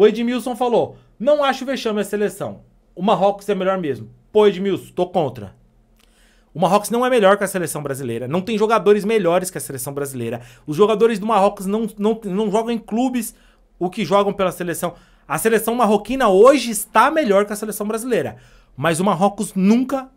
O Edmilson falou: não acho vexame a seleção. O Marrocos é melhor mesmo. Pô, Edmilson, tô contra. O Marrocos não é melhor que a seleção brasileira. Não tem jogadores melhores que a seleção brasileira. Os jogadores do Marrocos não, não, não jogam em clubes o que jogam pela seleção. A seleção marroquina hoje está melhor que a seleção brasileira. Mas o Marrocos nunca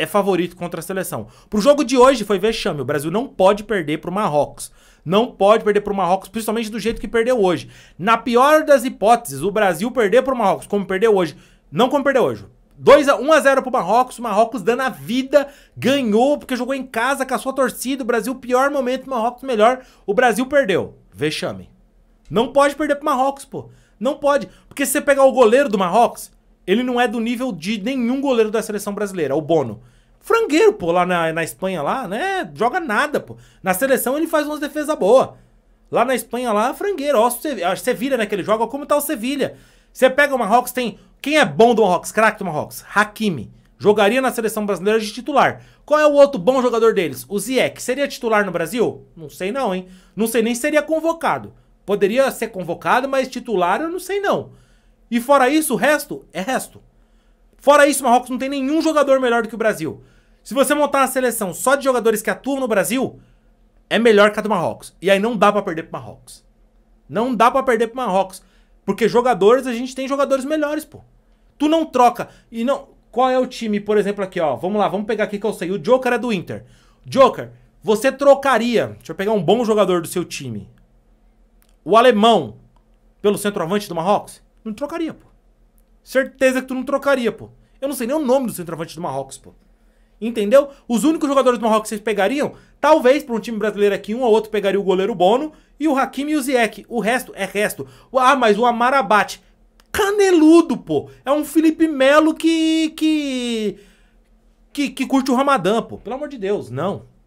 é favorito contra a seleção. Pro jogo de hoje foi vexame. O Brasil não pode perder pro Marrocos. Não pode perder pro Marrocos, principalmente do jeito que perdeu hoje. Na pior das hipóteses, o Brasil perder pro Marrocos, como perdeu hoje. Não como perdeu hoje. 2 a 1 a 0 pro Marrocos, o Marrocos dando a vida, ganhou porque jogou em casa com a sua torcida, o Brasil pior momento, o Marrocos melhor, o Brasil perdeu. Vexame. Não pode perder pro Marrocos, pô. Não pode, porque se você pegar o goleiro do Marrocos, ele não é do nível de nenhum goleiro da seleção brasileira, o Bono. Frangueiro, pô, lá na, na Espanha, lá, né? Joga nada, pô. Na seleção ele faz umas defesas boas. Lá na Espanha, lá, frangueiro. Ó, o Sevilha naquele né, jogo, joga, como tá o Sevilha. Você pega o Marrocos, tem. Quem é bom do Marrocos? Crack do Marrocos? Hakimi. Jogaria na seleção brasileira de titular. Qual é o outro bom jogador deles? O Zieck Seria titular no Brasil? Não sei não, hein? Não sei nem se seria convocado. Poderia ser convocado, mas titular eu não sei não. E fora isso, o resto é resto. Fora isso, o Marrocos não tem nenhum jogador melhor do que o Brasil. Se você montar uma seleção só de jogadores que atuam no Brasil, é melhor que a do Marrocos. E aí não dá para perder pro Marrocos. Não dá para perder pro Marrocos. Porque jogadores, a gente tem jogadores melhores, pô. Tu não troca. E não. Qual é o time, por exemplo, aqui, ó? Vamos lá, vamos pegar aqui que eu sei. O Joker é do Inter. Joker, você trocaria. Deixa eu pegar um bom jogador do seu time. O alemão pelo centroavante do Marrocos? Não trocaria, pô. Certeza que tu não trocaria, pô. Eu não sei nem o nome do centroavante do Marrocos, pô. Entendeu? Os únicos jogadores do Marrocos que vocês pegariam, talvez para um time brasileiro aqui, um ou outro pegaria o goleiro Bono e o Hakimi e o Ziek. O resto é resto. Ah, mas o Amarabate. Caneludo, pô. É um Felipe Melo que, que. que. que curte o Ramadã, pô. Pelo amor de Deus, não.